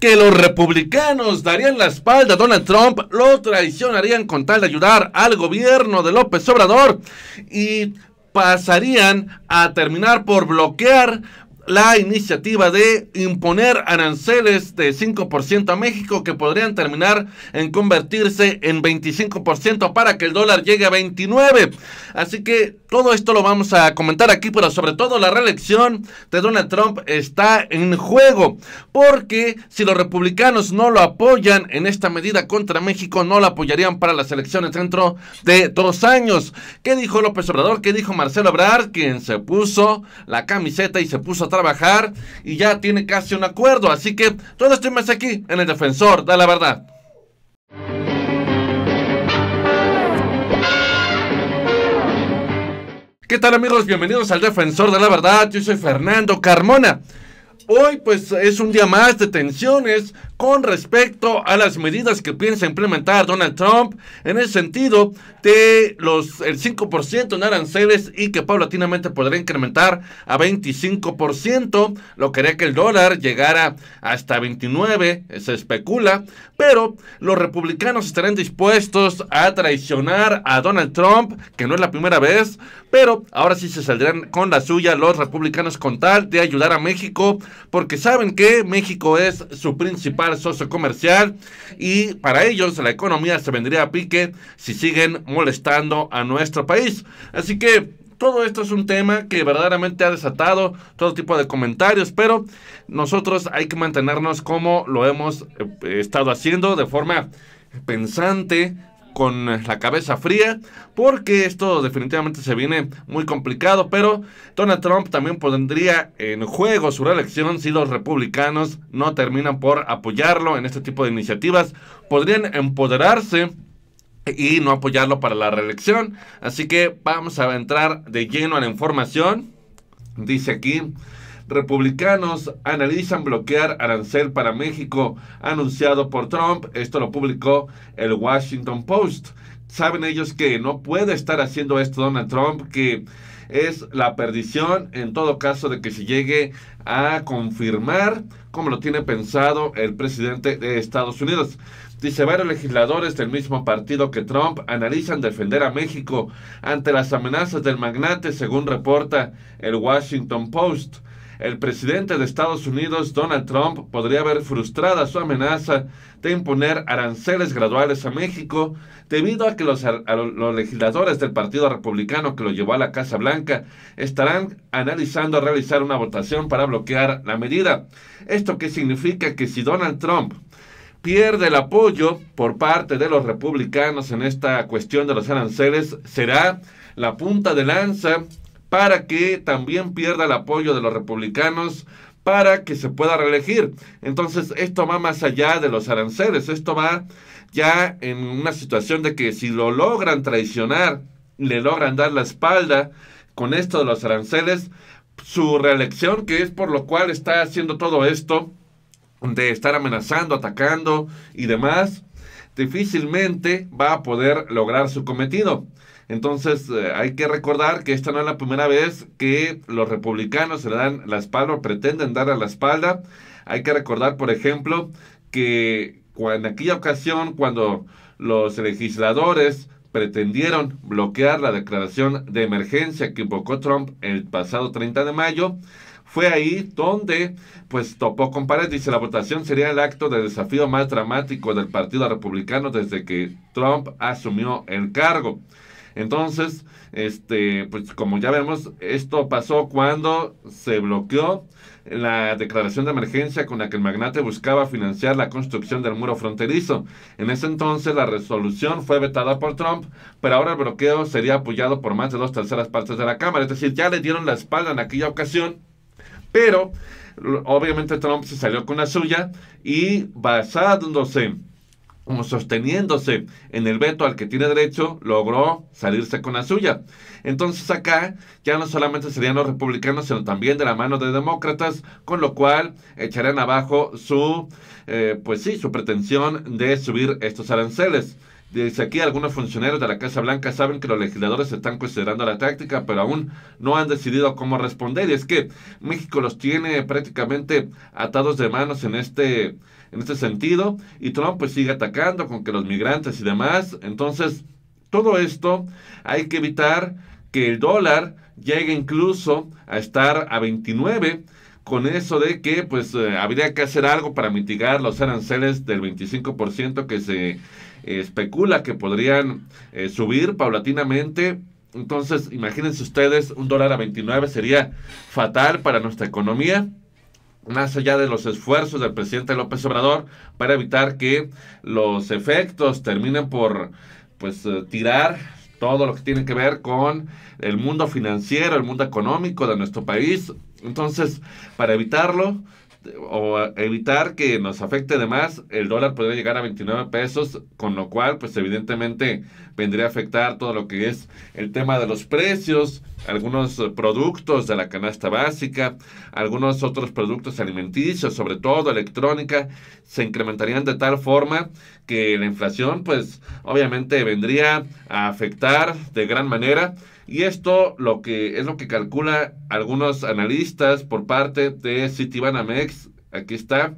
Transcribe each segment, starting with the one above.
que los republicanos darían la espalda a Donald Trump, lo traicionarían con tal de ayudar al gobierno de López Obrador y pasarían a terminar por bloquear la iniciativa de imponer aranceles de 5% a México que podrían terminar en convertirse en 25% para que el dólar llegue a 29. Así que todo esto lo vamos a comentar aquí, pero sobre todo la reelección de Donald Trump está en juego, porque si los republicanos no lo apoyan en esta medida contra México, no la apoyarían para las elecciones dentro de dos años. ¿Qué dijo López Obrador? ¿Qué dijo Marcelo Abrar? Quien se puso la camiseta y se puso trabajar y ya tiene casi un acuerdo. Así que todo esto más aquí en el defensor de la verdad. ¿Qué tal amigos? Bienvenidos al Defensor de la Verdad. Yo soy Fernando Carmona. Hoy pues es un día más de tensiones con respecto a las medidas que piensa implementar Donald Trump en el sentido de los el 5% en aranceles y que paulatinamente podría incrementar a 25%, lo que haría que el dólar llegara hasta 29, se especula, pero los republicanos estarán dispuestos a traicionar a Donald Trump, que no es la primera vez, pero ahora sí se saldrán con la suya los republicanos con tal de ayudar a México, porque saben que México es su principal socio comercial y para ellos la economía se vendría a pique si siguen molestando a nuestro país. Así que todo esto es un tema que verdaderamente ha desatado todo tipo de comentarios, pero nosotros hay que mantenernos como lo hemos eh, estado haciendo de forma pensante, con la cabeza fría, porque esto definitivamente se viene muy complicado, pero Donald Trump también pondría en juego su reelección si los republicanos no terminan por apoyarlo en este tipo de iniciativas. Podrían empoderarse y no apoyarlo para la reelección. Así que vamos a entrar de lleno a la información. Dice aquí Republicanos analizan bloquear arancel para México anunciado por Trump. Esto lo publicó el Washington Post. Saben ellos que no puede estar haciendo esto Donald Trump, que es la perdición en todo caso de que se llegue a confirmar como lo tiene pensado el presidente de Estados Unidos. Dice varios legisladores del mismo partido que Trump analizan defender a México ante las amenazas del magnate, según reporta el Washington Post el presidente de Estados Unidos, Donald Trump, podría haber frustrada su amenaza de imponer aranceles graduales a México debido a que los, los legisladores del Partido Republicano que lo llevó a la Casa Blanca estarán analizando realizar una votación para bloquear la medida. Esto que significa que si Donald Trump pierde el apoyo por parte de los republicanos en esta cuestión de los aranceles, será la punta de lanza para que también pierda el apoyo de los republicanos para que se pueda reelegir. Entonces, esto va más allá de los aranceles, esto va ya en una situación de que si lo logran traicionar, le logran dar la espalda con esto de los aranceles, su reelección, que es por lo cual está haciendo todo esto, de estar amenazando, atacando y demás, difícilmente va a poder lograr su cometido. Entonces eh, hay que recordar que esta no es la primera vez que los republicanos se le dan la espalda o pretenden dar la espalda. Hay que recordar, por ejemplo, que en aquella ocasión cuando los legisladores pretendieron bloquear la declaración de emergencia que invocó Trump el pasado 30 de mayo, fue ahí donde pues topó con pared. Dice, la votación sería el acto de desafío más dramático del Partido Republicano desde que Trump asumió el cargo. Entonces, este, pues como ya vemos, esto pasó cuando se bloqueó la declaración de emergencia con la que el magnate buscaba financiar la construcción del muro fronterizo. En ese entonces la resolución fue vetada por Trump, pero ahora el bloqueo sería apoyado por más de dos terceras partes de la Cámara. Es decir, ya le dieron la espalda en aquella ocasión, pero obviamente Trump se salió con la suya y basándose como sosteniéndose en el veto al que tiene derecho, logró salirse con la suya. Entonces acá ya no solamente serían los republicanos, sino también de la mano de demócratas, con lo cual echarán abajo su, eh, pues sí, su pretensión de subir estos aranceles. Desde aquí, algunos funcionarios de la Casa Blanca saben que los legisladores están considerando la táctica, pero aún no han decidido cómo responder. Y es que México los tiene prácticamente atados de manos en este en este sentido, y Trump pues sigue atacando con que los migrantes y demás. Entonces, todo esto hay que evitar que el dólar llegue incluso a estar a 29 con eso de que pues eh, habría que hacer algo para mitigar los aranceles del 25% que se eh, especula que podrían eh, subir paulatinamente. Entonces, imagínense ustedes, un dólar a 29 sería fatal para nuestra economía más allá de los esfuerzos del presidente López Obrador para evitar que los efectos terminen por pues eh, tirar todo lo que tiene que ver con el mundo financiero, el mundo económico de nuestro país. Entonces, para evitarlo, o evitar que nos afecte de más, el dólar podría llegar a 29 pesos, con lo cual, pues evidentemente vendría a afectar todo lo que es el tema de los precios, algunos productos de la canasta básica, algunos otros productos alimenticios, sobre todo electrónica, se incrementarían de tal forma que la inflación, pues obviamente vendría a afectar de gran manera y esto lo que es lo que calcula algunos analistas por parte de Citibanamex aquí está,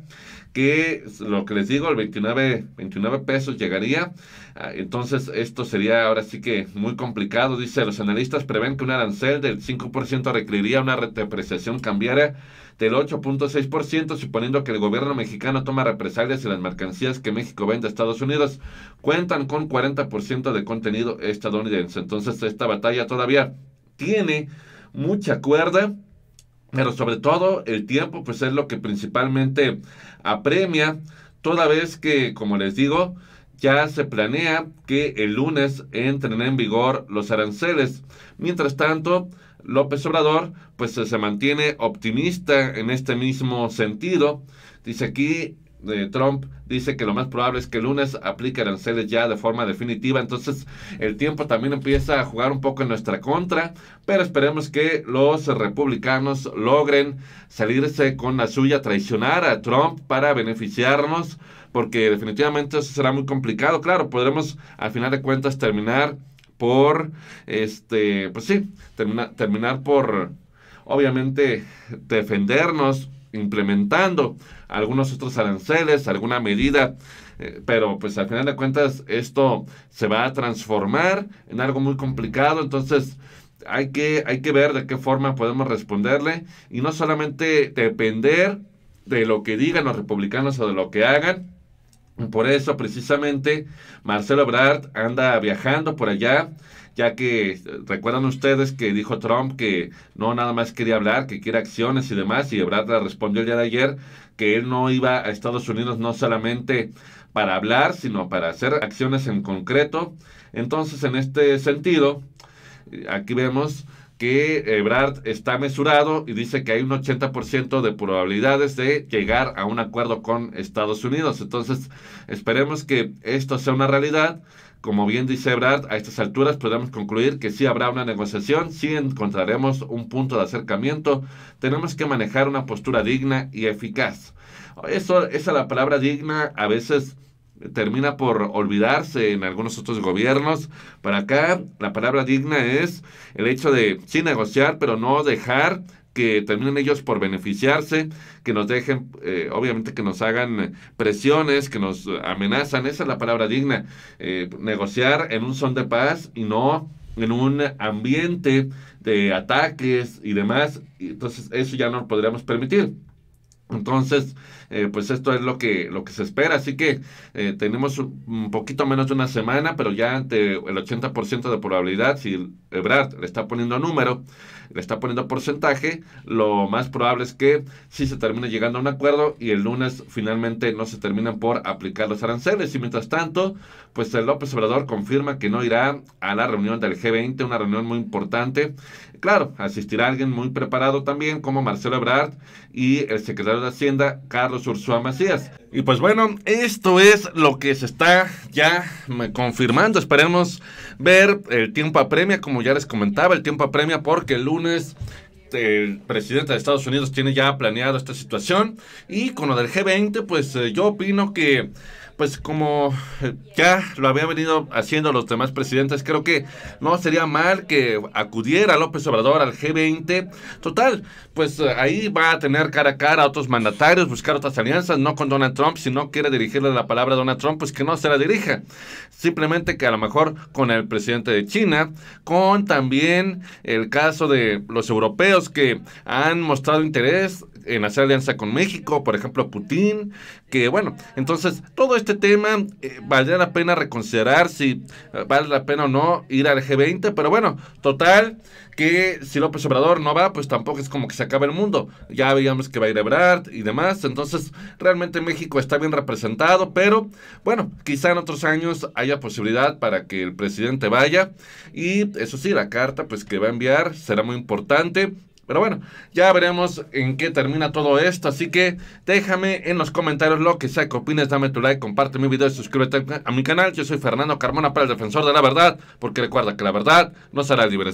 que lo que les digo, el 29, 29 pesos llegaría. Ah, entonces, esto sería ahora sí que muy complicado. Dice, los analistas prevén que un arancel del 5% requeriría una depreciación cambiaria del 8.6%, suponiendo que el gobierno mexicano toma represalias y las mercancías que México vende a Estados Unidos. Cuentan con 40% de contenido estadounidense. Entonces, esta batalla todavía tiene mucha cuerda pero sobre todo el tiempo pues es lo que principalmente apremia, toda vez que, como les digo, ya se planea que el lunes entren en vigor los aranceles. Mientras tanto, López Obrador pues se mantiene optimista en este mismo sentido. Dice aquí, de Trump dice que lo más probable es que el lunes aplique aranceles ya de forma definitiva. Entonces el tiempo también empieza a jugar un poco en nuestra contra, pero esperemos que los republicanos logren salirse con la suya, traicionar a Trump para beneficiarnos, porque definitivamente eso será muy complicado. Claro, podremos al final de cuentas terminar por, este, pues sí, terminar por, obviamente, defendernos implementando algunos otros aranceles, alguna medida, eh, pero pues al final de cuentas esto se va a transformar en algo muy complicado, entonces hay que, hay que ver de qué forma podemos responderle y no solamente depender de lo que digan los republicanos o de lo que hagan. Por eso precisamente Marcelo Brad anda viajando por allá ya que este, recuerdan ustedes que dijo Trump que no nada más quería hablar, que quiere acciones y demás, y Ebrard respondió el día de ayer que él no iba a Estados Unidos no solamente para hablar, sino para hacer acciones en concreto. Entonces, en este sentido, eh, aquí vemos que Ebrard está mesurado y dice que hay un 80% de probabilidades de llegar a un acuerdo con Estados Unidos. Entonces, esperemos que esto sea una realidad como bien dice Brad, a estas alturas podemos concluir que sí habrá una negociación, sí encontraremos un punto de acercamiento, tenemos que manejar una postura digna y eficaz. Eso, esa la palabra digna a veces termina por olvidarse en algunos otros gobiernos. Para acá, la palabra digna es el hecho de sí negociar, pero no dejar que terminen ellos por beneficiarse, que nos dejen, eh, obviamente que nos hagan presiones, que nos amenazan, esa es la palabra digna, eh, negociar en un son de paz y no en un ambiente de ataques y demás, entonces eso ya no lo podríamos permitir. Entonces, eh, pues esto es lo que, lo que se espera. Así que eh, tenemos un poquito menos de una semana, pero ya ante el 80% de probabilidad, si Ebrard le está poniendo número, le está poniendo porcentaje, lo más probable es que sí se termine llegando a un acuerdo y el lunes finalmente no se terminan por aplicar los aranceles. Y mientras tanto, pues el López Obrador confirma que no irá a la reunión del G20, una reunión muy importante. Claro, asistirá alguien muy preparado también, como Marcelo Ebrard y el secretario de Hacienda, Carlos Ursúa Macías. Y pues bueno, esto es lo que se está ya confirmando. Esperemos ver el tiempo apremia, como ya les comentaba, el tiempo apremia porque el lunes el presidente de Estados Unidos tiene ya planeado esta situación. Y con lo del G20, pues eh, yo opino que pues como ya lo había venido haciendo los demás presidentes, creo que no sería mal que acudiera López Obrador al G20. Total, pues ahí va a tener cara a cara a otros mandatarios, buscar otras alianzas, no con Donald Trump. Si no quiere dirigirle la palabra a Donald Trump, pues que no se la dirija. Simplemente que a lo mejor con el presidente de China, con también el caso de los europeos que han mostrado interés en hacer alianza con México, por ejemplo, Putin, que bueno, entonces todo este tema eh, valdría la pena reconsiderar si eh, vale la pena o no ir al G20, pero bueno, total, que si López Obrador no va, pues tampoco es como que se acabe el mundo. Ya veíamos que va a ir Ebrard y demás, entonces realmente México está bien representado, pero bueno, quizá en otros años haya posibilidad para que el presidente vaya y eso sí, la carta pues que va a enviar será muy importante. Pero bueno, ya veremos en qué termina todo esto. Así que déjame en los comentarios lo que sea que opines. Dame tu like, comparte mi video y suscríbete a mi canal. Yo soy Fernando Carmona para el Defensor de la Verdad. Porque recuerda que la verdad no será libre.